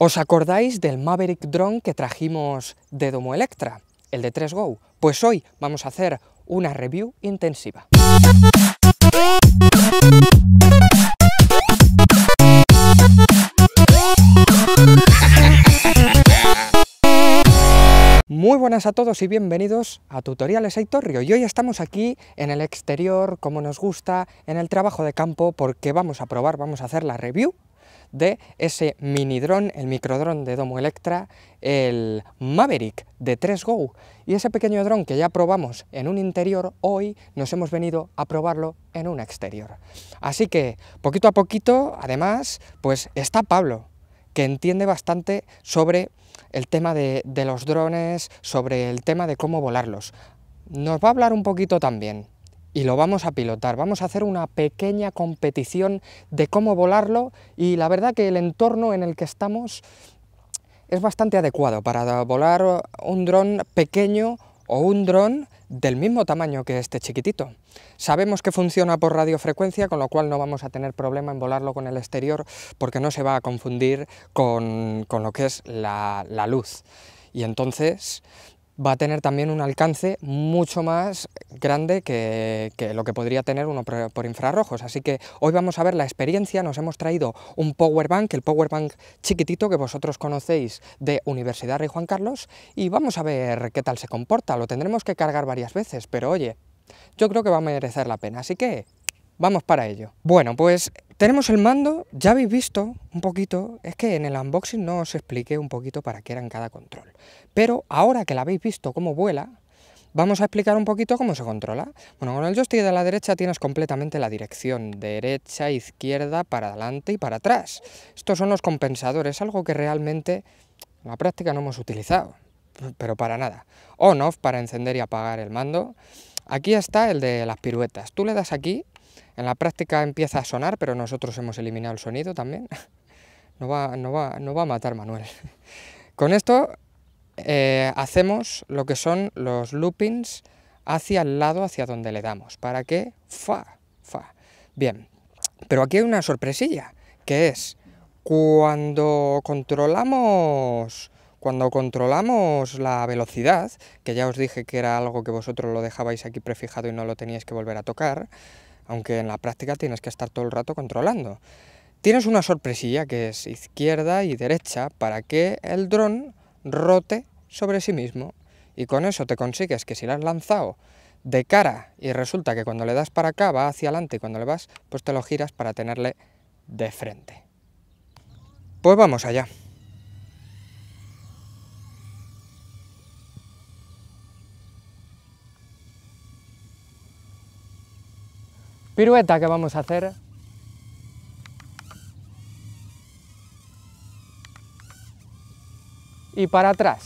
¿Os acordáis del Maverick Drone que trajimos de Domo Electra? El de 3Go. Pues hoy vamos a hacer una review intensiva. Muy buenas a todos y bienvenidos a Tutoriales Eitorrio. Y hoy estamos aquí en el exterior, como nos gusta, en el trabajo de campo, porque vamos a probar, vamos a hacer la review de ese mini dron, el dron de Domo Electra, el Maverick de 3Go. Y ese pequeño dron que ya probamos en un interior, hoy nos hemos venido a probarlo en un exterior. Así que, poquito a poquito, además, pues está Pablo, que entiende bastante sobre el tema de, de los drones, sobre el tema de cómo volarlos. Nos va a hablar un poquito también y lo vamos a pilotar. Vamos a hacer una pequeña competición de cómo volarlo y la verdad que el entorno en el que estamos es bastante adecuado para volar un dron pequeño o un dron del mismo tamaño que este chiquitito. Sabemos que funciona por radiofrecuencia, con lo cual no vamos a tener problema en volarlo con el exterior porque no se va a confundir con, lo que es la, la luz. Y entonces va a tener también un alcance mucho más grande que, lo que podría tener uno por, infrarrojos. Así que hoy vamos a ver la experiencia, nos hemos traído un power bank, el power bank chiquitito que vosotros conocéis de Universidad Rey Juan Carlos, y vamos a ver qué tal se comporta. Lo tendremos que cargar varias veces, pero oye, yo creo que va a merecer la pena, así que vamos para ello. Bueno, pues tenemos el mando, ya habéis visto un poquito, es que en el unboxing no os expliqué un poquito para qué era en cada control, pero ahora que la habéis visto cómo vuela, vamos a explicar un poquito cómo se controla. Bueno, con el joystick de la derecha tienes completamente la dirección derecha, izquierda, para adelante y para atrás. Estos son los compensadores, algo que realmente en la práctica no hemos utilizado, pero para nada. On-off para encender y apagar el mando. Aquí está el de las piruetas. Tú le das aquí en la práctica empieza a sonar, pero nosotros hemos eliminado el sonido también. No va, no va, no va a matar Manuel. Con esto eh, hacemos lo que son los loopings hacia el lado hacia donde le damos, para qué? fa, fa. Bien, pero aquí hay una sorpresilla, que es cuando controlamos cuando controlamos la velocidad, que ya os dije que era algo que vosotros lo dejabais aquí prefijado y no lo teníais que volver a tocar, aunque en la práctica tienes que estar todo el rato controlando. Tienes una sorpresilla que es izquierda y derecha para que el dron rote sobre sí mismo y con eso te consigues que si lo has lanzado de cara y resulta que cuando le das para acá va hacia adelante y cuando le vas pues te lo giras para tenerle de frente. Pues vamos allá. pirueta que vamos a hacer y para atrás.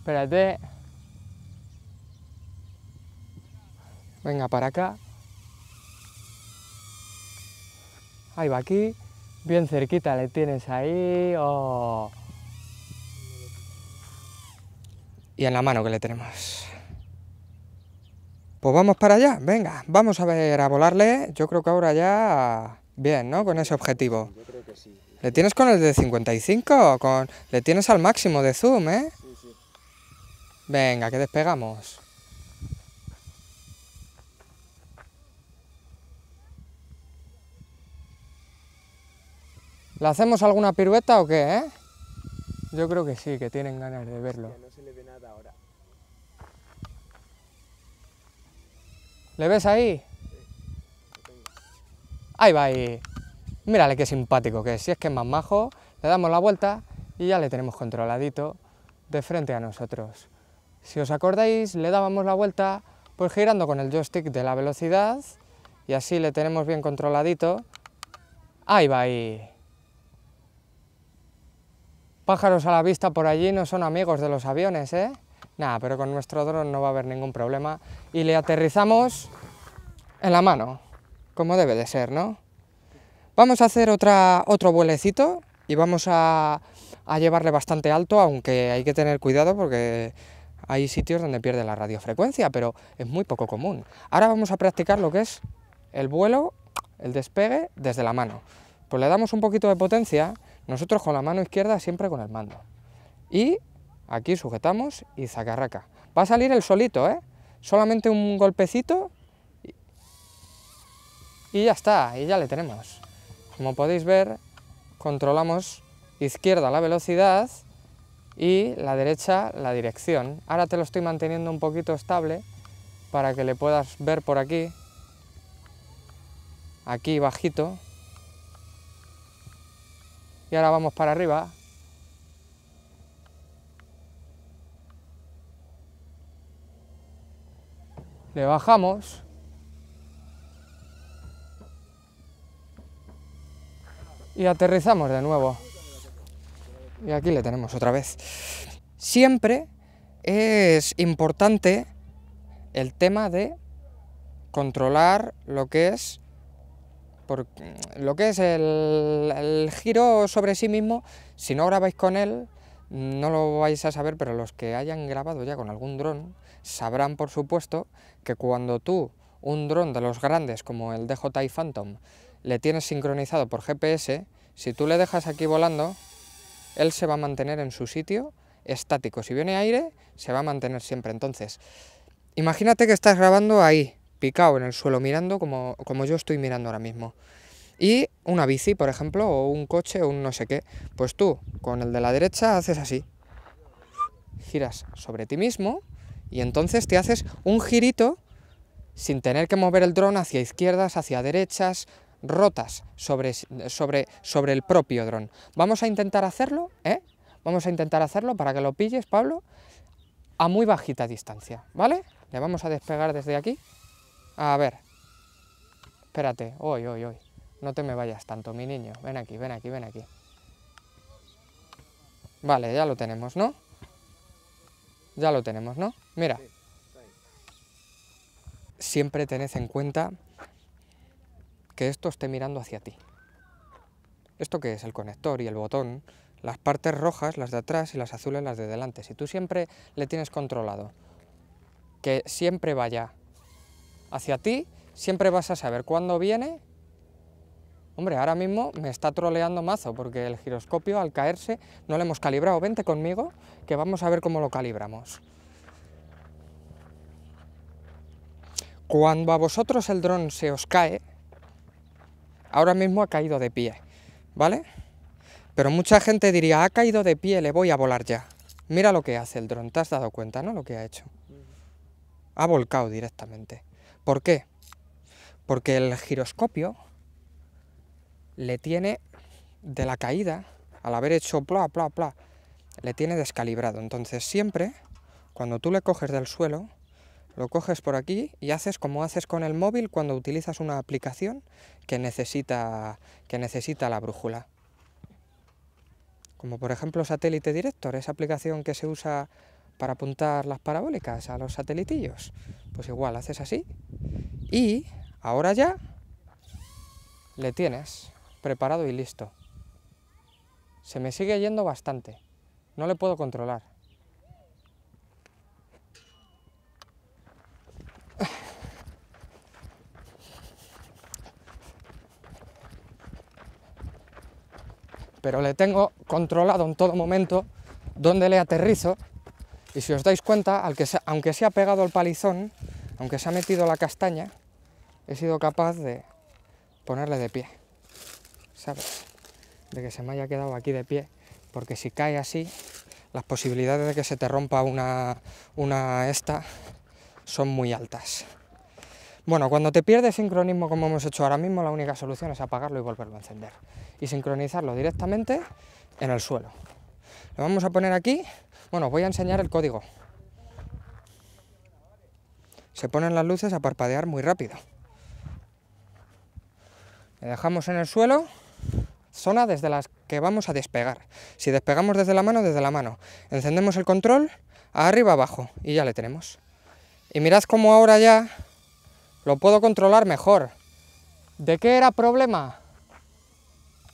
Espérate. Venga, para acá. Ahí va aquí. Bien cerquita le tienes ahí. Oh. Y en la mano que le tenemos. Pues vamos para allá, venga, vamos a ver, a volarle, yo creo que ahora ya bien, ¿no? Con ese objetivo. Yo creo que sí. ¿Le tienes con el de 55? Con... Le tienes al máximo de zoom, ¿eh? Sí, sí. Venga, que despegamos. ¿Le hacemos alguna pirueta o qué, eh? Yo creo que sí, que tienen ganas de verlo. ¿Le ves ahí? Ahí va ahí. Mírale qué simpático que es. Si es que es más majo, le damos la vuelta y ya le tenemos controladito de frente a nosotros. Si os acordáis, le dábamos la vuelta pues girando con el joystick de la velocidad y así le tenemos bien controladito. Ahí va ahí. Pájaros a la vista por allí no son amigos de los aviones, ¿eh? Nada, pero con nuestro dron no va a haber ningún problema. Y le aterrizamos en la mano, como debe de ser, ¿no? Vamos a hacer otra, otro vuelecito y vamos a, a llevarle bastante alto, aunque hay que tener cuidado porque hay sitios donde pierde la radiofrecuencia, pero es muy poco común. Ahora vamos a practicar lo que es el vuelo, el despegue desde la mano. Pues le damos un poquito de potencia, nosotros con la mano izquierda siempre con el mando. Y Aquí sujetamos y zacarraca. Va a salir el solito, ¿eh? Solamente un golpecito y, y ya está, y ya le tenemos. Como podéis ver, controlamos izquierda la velocidad y la derecha la dirección. Ahora te lo estoy manteniendo un poquito estable para que le puedas ver por aquí, aquí bajito. Y ahora vamos para arriba, le bajamos. Y aterrizamos de nuevo. Y aquí le tenemos otra vez. Siempre es importante el tema de controlar lo que es por, lo que es el, el, giro sobre sí mismo, si no grabáis con él, no lo vais a saber, pero los que hayan grabado ya con algún dron sabrán, por supuesto, que cuando tú un dron de los grandes como el DJI Phantom le tienes sincronizado por GPS, si tú le dejas aquí volando, él se va a mantener en su sitio estático. Si viene aire, se va a mantener siempre. Entonces, imagínate que estás grabando ahí, picado en el suelo, mirando como, como yo estoy mirando ahora mismo. Y una bici, por ejemplo, o un coche o un no sé qué. Pues tú, con el de la derecha, haces así. Giras sobre ti mismo y entonces te haces un girito sin tener que mover el dron hacia izquierdas, hacia derechas, rotas sobre, sobre, sobre el propio dron. Vamos a intentar hacerlo, ¿eh? Vamos a intentar hacerlo para que lo pilles, Pablo, a muy bajita distancia, ¿vale? Le vamos a despegar desde aquí. A ver. Espérate, hoy, hoy, hoy. No te me vayas tanto, mi niño. Ven aquí, ven aquí, ven aquí. Vale, ya lo tenemos, ¿no? Ya lo tenemos, ¿no? Mira, siempre tened en cuenta que esto esté mirando hacia ti. Esto que es el conector y el botón, las partes rojas, las de atrás y las azules, las de delante. Si tú siempre le tienes controlado, que siempre vaya hacia ti, siempre vas a saber cuándo viene. Hombre, ahora mismo me está troleando mazo porque el giroscopio al caerse no lo hemos calibrado. Vente conmigo que vamos a ver cómo lo calibramos. Cuando a vosotros el dron se os cae, ahora mismo ha caído de pie, ¿vale? Pero mucha gente diría, ha caído de pie, le voy a volar ya. Mira lo que hace el dron, te has dado cuenta, ¿no? Lo que ha hecho. Ha volcado directamente. ¿Por qué? Porque el giroscopio le tiene de la caída, al haber hecho bla, bla, bla, le tiene descalibrado. Entonces siempre, cuando tú le coges del suelo, lo coges por aquí y haces como haces con el móvil cuando utilizas una aplicación que necesita, que necesita la brújula. Como por ejemplo Satélite Director, esa aplicación que se usa para apuntar las parabólicas a los satelitillos. Pues igual, haces así y ahora ya le tienes preparado y listo. Se me sigue yendo bastante, no le puedo controlar. pero le tengo controlado en todo momento dónde le aterrizo y si os dais cuenta, aunque se ha pegado el palizón, aunque se ha metido la castaña, he sido capaz de ponerle de pie, ¿sabes? De que se me haya quedado aquí de pie, porque si cae así, las posibilidades de que se te rompa una, una esta son muy altas. Bueno, cuando te pierdes sincronismo como hemos hecho ahora mismo, la única solución es apagarlo y volverlo a encender. Y sincronizarlo directamente en el suelo. Lo vamos a poner aquí. Bueno, voy a enseñar el código. Se ponen las luces a parpadear muy rápido. Le dejamos en el suelo, zona desde las que vamos a despegar. Si despegamos desde la mano, desde la mano. Encendemos el control, arriba, abajo, y ya le tenemos. Y mirad cómo ahora ya lo puedo controlar mejor. ¿De qué era problema?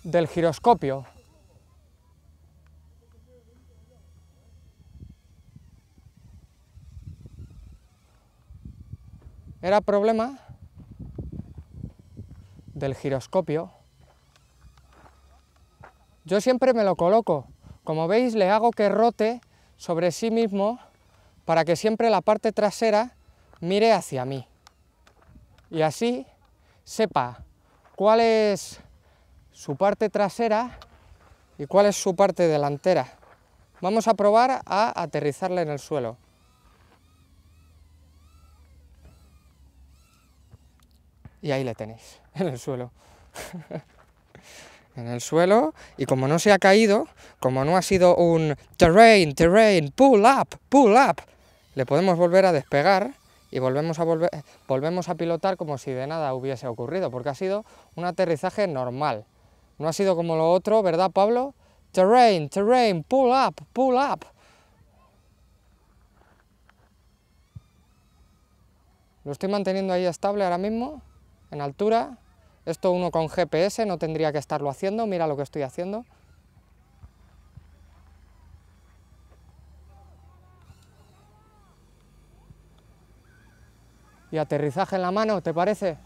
Del giroscopio. Era problema del giroscopio. Yo siempre me lo coloco. Como veis, le hago que rote sobre sí mismo para que siempre la parte trasera mire hacia mí y así sepa cuál es su parte trasera y cuál es su parte delantera. Vamos a probar a aterrizarle en el suelo. Y ahí le tenéis, en el suelo. en el suelo, y como no se ha caído, como no ha sido un terrain, terrain, pull up, pull up, le podemos volver a despegar y volvemos a, volvemos a pilotar como si de nada hubiese ocurrido, porque ha sido un aterrizaje normal. No ha sido como lo otro, ¿verdad, Pablo? Terrain, terrain, pull up, pull up. Lo estoy manteniendo ahí estable ahora mismo, en altura. Esto uno con GPS no tendría que estarlo haciendo, mira lo que estoy haciendo. y aterrizaje en la mano, ¿te parece?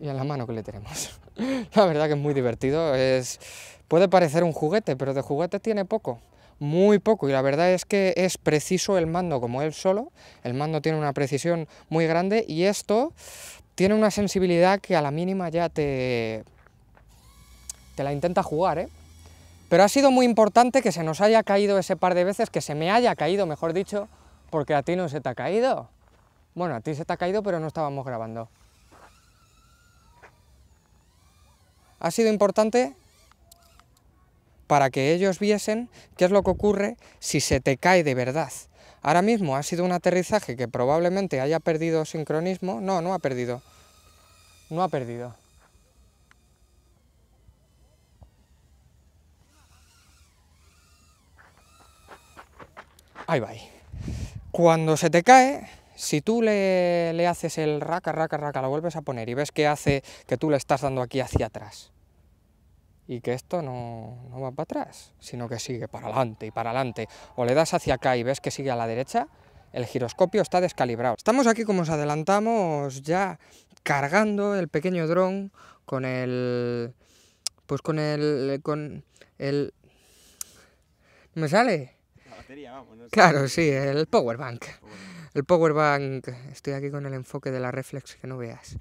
Y en la mano que le tenemos. la verdad que es muy divertido, es... puede parecer un juguete, pero de juguete tiene poco, muy poco, y la verdad es que es preciso el mando como él solo, el mando tiene una precisión muy grande y esto tiene una sensibilidad que a la mínima ya te, te la intenta jugar, ¿eh? Pero ha sido muy importante que se nos haya caído ese par de veces, que se me haya caído, mejor dicho, porque a ti no se te ha caído. Bueno, a ti se te ha caído, pero no estábamos grabando. Ha sido importante para que ellos viesen qué es lo que ocurre si se te cae de verdad. Ahora mismo ha sido un aterrizaje que probablemente haya perdido sincronismo. No, no ha perdido. No ha perdido. ahí va. Cuando se te cae, si tú le, haces el raca, raca, raca, lo vuelves a poner y ves que hace que tú le estás dando aquí hacia atrás y que esto no, no va para atrás, sino que sigue para adelante y para adelante, o le das hacia acá y ves que sigue a la derecha, el giroscopio está descalibrado. Estamos aquí, como os adelantamos, ya cargando el pequeño dron con el... pues con el... con el... ¿Me sale? Claro, sí, el power bank. El power bank. Estoy aquí con el enfoque de la reflex que no veas.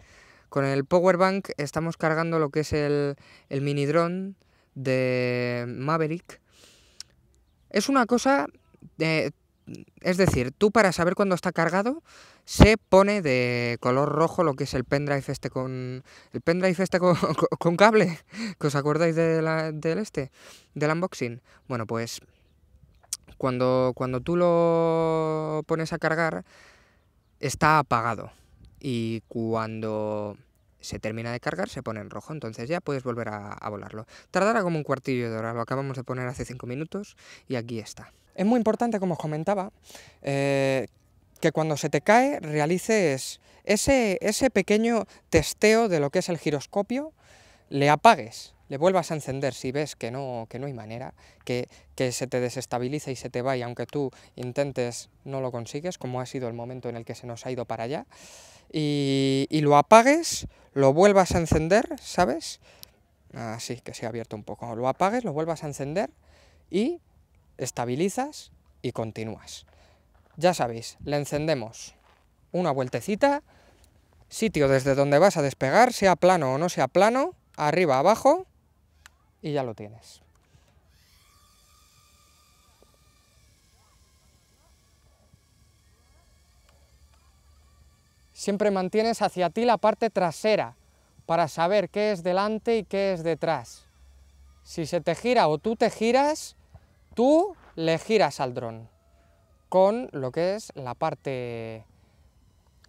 Con el power bank estamos cargando lo que es el, mini drone de Maverick. Es una cosa eh, es decir, tú para saber cuándo está cargado, se pone de color rojo lo que es el pendrive este con. El pendrive este con, cable. ¿Que os acordáis del este? Del unboxing. Bueno, pues cuando, tú lo pones a cargar, está apagado. Y cuando se termina de cargar, se pone en rojo, entonces ya puedes volver a, volarlo. Tardará como un cuartillo de hora, lo acabamos de poner hace cinco minutos y aquí está. Es muy importante, como os comentaba, eh, que cuando se te cae realices ese pequeño testeo de lo que es el giroscopio, le apagues le vuelvas a encender si ves que no, que no hay manera, que, que se te desestabiliza y se te va y aunque tú intentes no lo consigues, como ha sido el momento en el que se nos ha ido para allá, y, y lo apagues, lo vuelvas a encender, ¿sabes? Así ah, que se ha abierto un poco, lo apagues, lo vuelvas a encender y estabilizas y continúas. Ya sabéis, le encendemos una vueltecita, sitio desde donde vas a despegar, sea plano o no sea plano, arriba, abajo, y ya lo tienes. Siempre mantienes hacia ti la parte trasera para saber qué es delante y qué es detrás. Si se te gira o tú te giras, tú le giras al dron con lo que es la parte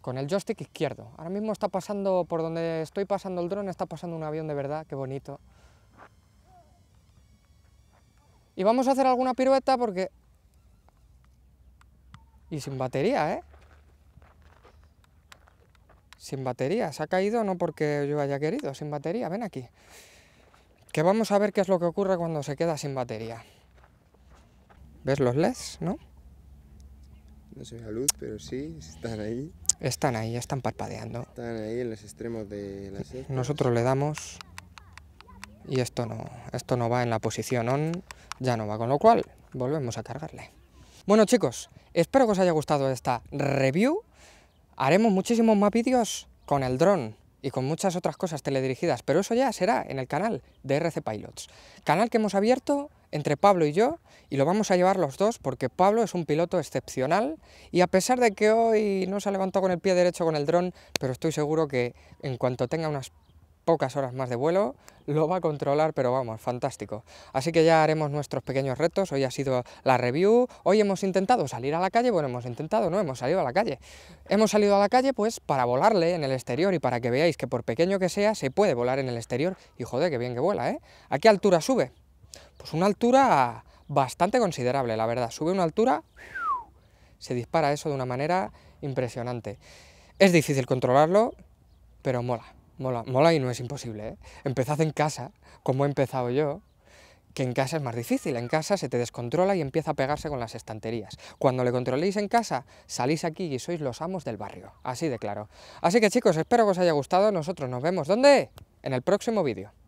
con el joystick izquierdo. Ahora mismo está pasando por donde estoy pasando el dron, está pasando un avión de verdad, qué bonito. Y vamos a hacer alguna pirueta porque... Y sin batería, ¿eh? Sin batería. Se ha caído no porque yo haya querido, sin batería. Ven aquí. Que vamos a ver qué es lo que ocurre cuando se queda sin batería. ¿Ves los LEDs, no? No se ve la luz, pero sí, están ahí. Están ahí, están parpadeando. Están ahí en los extremos de las... Nosotros le damos y esto no, esto no va en la posición on, ya no va, con lo cual volvemos a cargarle. Bueno chicos, espero que os haya gustado esta review, haremos muchísimos más vídeos con el dron y con muchas otras cosas teledirigidas, pero eso ya será en el canal de RC Pilots, canal que hemos abierto entre Pablo y yo y lo vamos a llevar los dos porque Pablo es un piloto excepcional y a pesar de que hoy no se ha levantado con el pie derecho con el dron, pero estoy seguro que en cuanto tenga unas pocas horas más de vuelo, lo va a controlar, pero vamos, fantástico. Así que ya haremos nuestros pequeños retos, hoy ha sido la review, hoy hemos intentado salir a la calle, bueno, hemos intentado, no, hemos salido a la calle. Hemos salido a la calle pues para volarle en el exterior y para que veáis que por pequeño que sea, se puede volar en el exterior, y joder, qué bien que vuela, ¿eh? ¿A qué altura sube? Pues una altura bastante considerable, la verdad, sube una altura, se dispara eso de una manera impresionante. Es difícil controlarlo, pero mola. Mola, mola y no es imposible. ¿eh? Empezad en casa, como he empezado yo, que en casa es más difícil, en casa se te descontrola y empieza a pegarse con las estanterías. Cuando le controléis en casa, salís aquí y sois los amos del barrio, así de claro. Así que chicos, espero que os haya gustado, nosotros nos vemos, ¿dónde? En el próximo vídeo.